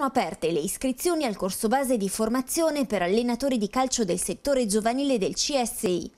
Saranno aperte le iscrizioni al corso base di formazione per allenatori di calcio del settore giovanile del CSI.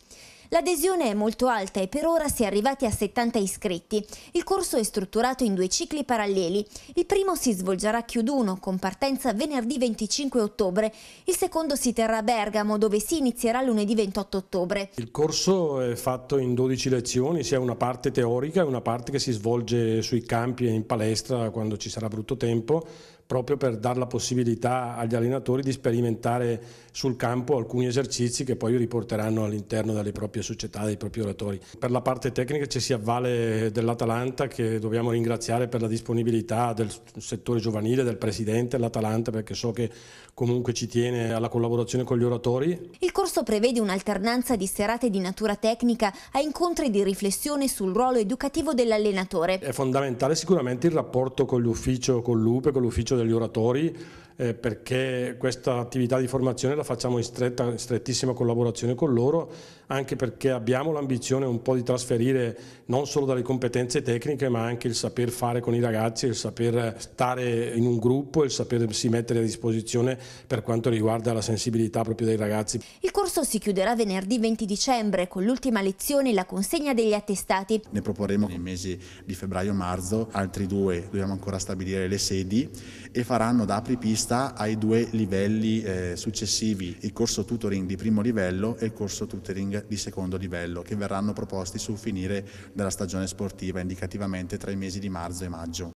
L'adesione è molto alta e per ora si è arrivati a 70 iscritti. Il corso è strutturato in due cicli paralleli. Il primo si svolgerà a Chiuduno con partenza venerdì 25 ottobre. Il secondo si terrà a Bergamo dove si inizierà lunedì 28 ottobre. Il corso è fatto in 12 lezioni, sia una parte teorica e una parte che si svolge sui campi e in palestra quando ci sarà brutto tempo proprio per dare la possibilità agli allenatori di sperimentare sul campo alcuni esercizi che poi riporteranno all'interno delle proprie società, dei propri oratori. Per la parte tecnica ci si avvale dell'Atalanta che dobbiamo ringraziare per la disponibilità del settore giovanile, del presidente dell'Atalanta perché so che comunque ci tiene alla collaborazione con gli oratori. Il corso prevede un'alternanza di serate di natura tecnica a incontri di riflessione sul ruolo educativo dell'allenatore. È fondamentale sicuramente il rapporto con l'ufficio, con l'UPE, con l'ufficio degli oratori eh, perché questa attività di formazione la facciamo in, stretta, in strettissima collaborazione con loro, anche perché abbiamo l'ambizione un po' di trasferire non solo dalle competenze tecniche ma anche il saper fare con i ragazzi, il saper stare in un gruppo, il sapersi mettere a disposizione per quanto riguarda la sensibilità proprio dei ragazzi. Il corso si chiuderà venerdì 20 dicembre con l'ultima lezione e la consegna degli attestati. Ne proporremo nei mesi di febbraio-marzo, altri due dobbiamo ancora stabilire le sedi e faranno da apripista sta ai due livelli eh, successivi, il corso tutoring di primo livello e il corso tutoring di secondo livello, che verranno proposti sul finire della stagione sportiva, indicativamente tra i mesi di marzo e maggio.